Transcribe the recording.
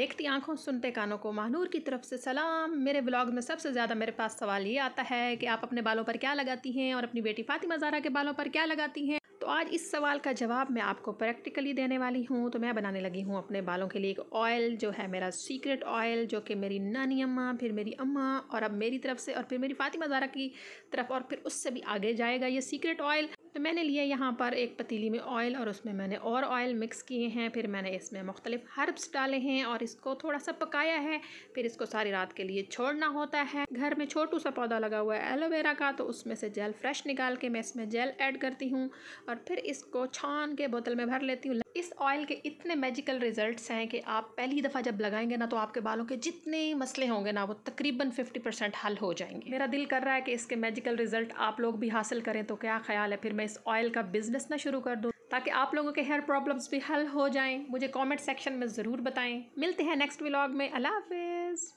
देखती आंखों सुनते कानों को महानूर की तरफ से सलाम मेरे ब्लॉग में सबसे ज़्यादा मेरे पास सवाल ये आता है कि आप अपने बालों पर क्या लगाती हैं और अपनी बेटी फातिमा ज़ारा के बालों पर क्या लगाती हैं तो आज इस सवाल का जवाब मैं आपको प्रैक्टिकली देने वाली हूँ तो मैं बनाने लगी हूँ अपने बालों के लिए एक ऑयल जो है मेरा सीक्रेट ऑयल जो कि मेरी नानी अम्मा फिर मेरी अम्मा और अब मेरी तरफ से और फिर मेरी फातिमा ज़ारा की तरफ और फिर उससे भी आगे जाएगा ये सीक्रेट ऑयल तो मैंने लिया यहाँ पर एक पतीली में ऑयल और उसमें मैंने और ऑयल मिक्स किए हैं फिर मैंने इसमें मुख्तलिफ हर्ब्स डाले हैं और इसको थोड़ा सा पकाया है फिर इसको सारी रात के लिए छोड़ना होता है घर में छोटू सा पौधा लगा हुआ है एलोवेरा का तो उसमें से जेल फ्रेश निकाल के मैं इसमें जेल ऐड करती हूँ और फिर इसको छान के बोतल में भर लेती हूँ ऑयल के इतने मैजिकल रिजल्ट्स हैं कि आप पहली दफ़ा जब लगाएंगे ना तो आपके बालों के जितने मसले होंगे ना वो तकरीबन 50 परसेंट हल हो जाएंगे मेरा दिल कर रहा है कि इसके मैजिकल रिजल्ट आप लोग भी हासिल करें तो क्या ख्याल है फिर मैं इस ऑयल का बिज़नेस ना शुरू कर दूँ ताकि आप लोगों के हेयर प्रॉब्लम्स भी हल हो जाएँ मुझे कॉमेंट सेक्शन में ज़रूर बताएँ मिलते हैं नेक्स्ट व्लॉग में अला हाफिज़